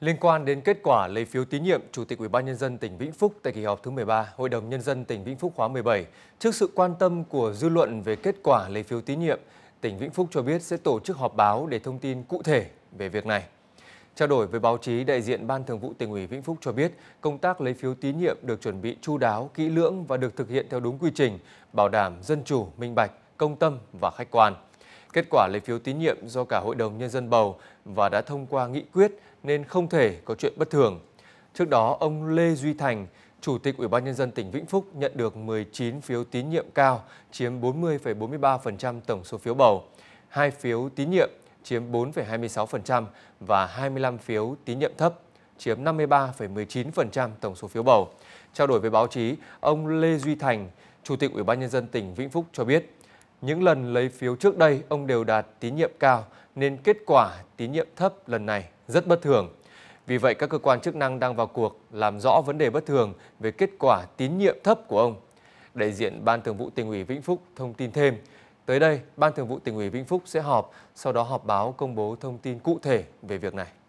Liên quan đến kết quả lấy phiếu tín nhiệm Chủ tịch Ủy ban Nhân dân tỉnh Vĩnh Phúc tại kỳ họp thứ 13 Hội đồng Nhân dân tỉnh Vĩnh Phúc khóa 17, trước sự quan tâm của dư luận về kết quả lấy phiếu tín nhiệm, tỉnh Vĩnh Phúc cho biết sẽ tổ chức họp báo để thông tin cụ thể về việc này. Trao đổi với báo chí, đại diện Ban Thường vụ tỉnh ủy Vĩnh Phúc cho biết công tác lấy phiếu tín nhiệm được chuẩn bị chu đáo, kỹ lưỡng và được thực hiện theo đúng quy trình, bảo đảm dân chủ, minh bạch, công tâm và khách quan. Kết quả lấy phiếu tín nhiệm do cả Hội đồng Nhân dân bầu và đã thông qua nghị quyết nên không thể có chuyện bất thường. Trước đó, ông Lê Duy Thành, Chủ tịch Ủy ban Nhân dân tỉnh Vĩnh Phúc nhận được 19 phiếu tín nhiệm cao, chiếm 40,43% tổng số phiếu bầu, 2 phiếu tín nhiệm chiếm 4,26% và 25 phiếu tín nhiệm thấp chiếm 53,19% tổng số phiếu bầu. Trao đổi với báo chí, ông Lê Duy Thành, Chủ tịch Ủy ban Nhân dân tỉnh Vĩnh Phúc cho biết, những lần lấy phiếu trước đây, ông đều đạt tín nhiệm cao, nên kết quả tín nhiệm thấp lần này rất bất thường. Vì vậy, các cơ quan chức năng đang vào cuộc làm rõ vấn đề bất thường về kết quả tín nhiệm thấp của ông. Đại diện Ban Thường vụ tỉnh ủy Vĩnh Phúc thông tin thêm, tới đây Ban Thường vụ tỉnh ủy Vĩnh Phúc sẽ họp, sau đó họp báo công bố thông tin cụ thể về việc này.